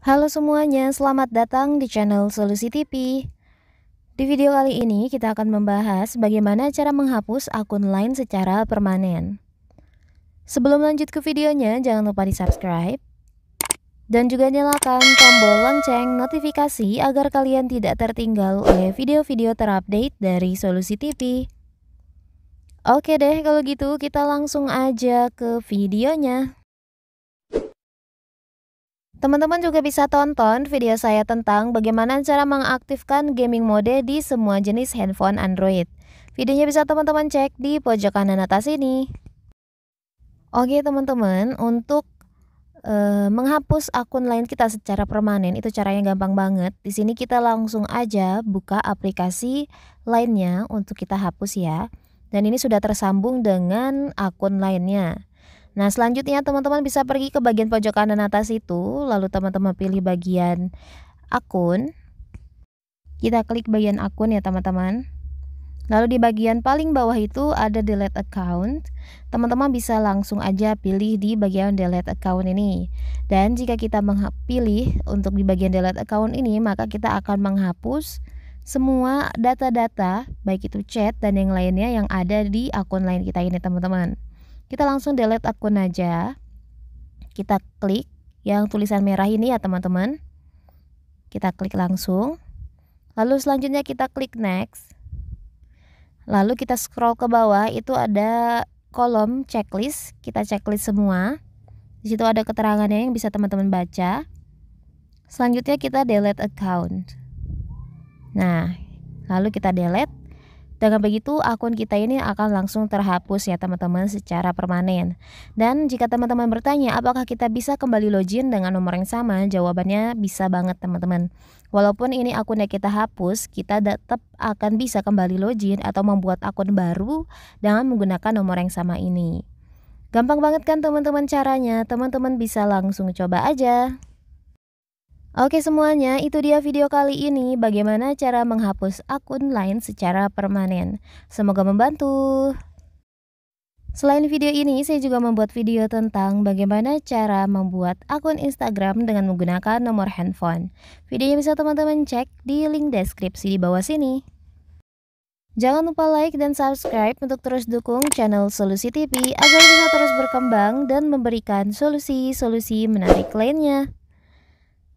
Halo semuanya, selamat datang di channel Solusi TV. Di video kali ini kita akan membahas bagaimana cara menghapus akun LINE secara permanen. Sebelum lanjut ke videonya, jangan lupa di subscribe. Dan juga nyalakan tombol lonceng notifikasi agar kalian tidak tertinggal oleh video-video terupdate dari Solusi TV. Oke deh, kalau gitu kita langsung aja ke videonya. Teman-teman juga bisa tonton video saya tentang bagaimana cara mengaktifkan gaming mode di semua jenis handphone Android. Videonya bisa teman-teman cek di pojok kanan atas ini. Oke teman-teman, untuk e, menghapus akun lain kita secara permanen itu caranya gampang banget. Di sini kita langsung aja buka aplikasi lainnya untuk kita hapus ya. Dan ini sudah tersambung dengan akun lainnya. Nah selanjutnya teman-teman bisa pergi ke bagian pojok kanan atas itu Lalu teman-teman pilih bagian akun Kita klik bagian akun ya teman-teman Lalu di bagian paling bawah itu ada delete account Teman-teman bisa langsung aja pilih di bagian delete account ini Dan jika kita pilih untuk di bagian delete account ini Maka kita akan menghapus semua data-data baik itu chat dan yang lainnya yang ada di akun lain kita ini teman-teman kita langsung delete akun aja. Kita klik yang tulisan merah ini ya teman-teman. Kita klik langsung. Lalu selanjutnya kita klik next. Lalu kita scroll ke bawah itu ada kolom checklist. Kita checklist semua. Di situ ada keterangannya yang bisa teman-teman baca. Selanjutnya kita delete account. Nah, lalu kita delete dengan begitu, akun kita ini akan langsung terhapus ya teman-teman secara permanen. Dan jika teman-teman bertanya apakah kita bisa kembali login dengan nomor yang sama, jawabannya bisa banget teman-teman. Walaupun ini akunnya kita hapus, kita tetap akan bisa kembali login atau membuat akun baru dengan menggunakan nomor yang sama ini. Gampang banget kan teman-teman caranya, teman-teman bisa langsung coba aja. Oke semuanya, itu dia video kali ini bagaimana cara menghapus akun lain secara permanen. Semoga membantu. Selain video ini, saya juga membuat video tentang bagaimana cara membuat akun Instagram dengan menggunakan nomor handphone. Videonya bisa teman-teman cek di link deskripsi di bawah sini. Jangan lupa like dan subscribe untuk terus dukung channel Solusi TV agar bisa terus berkembang dan memberikan solusi-solusi menarik lainnya.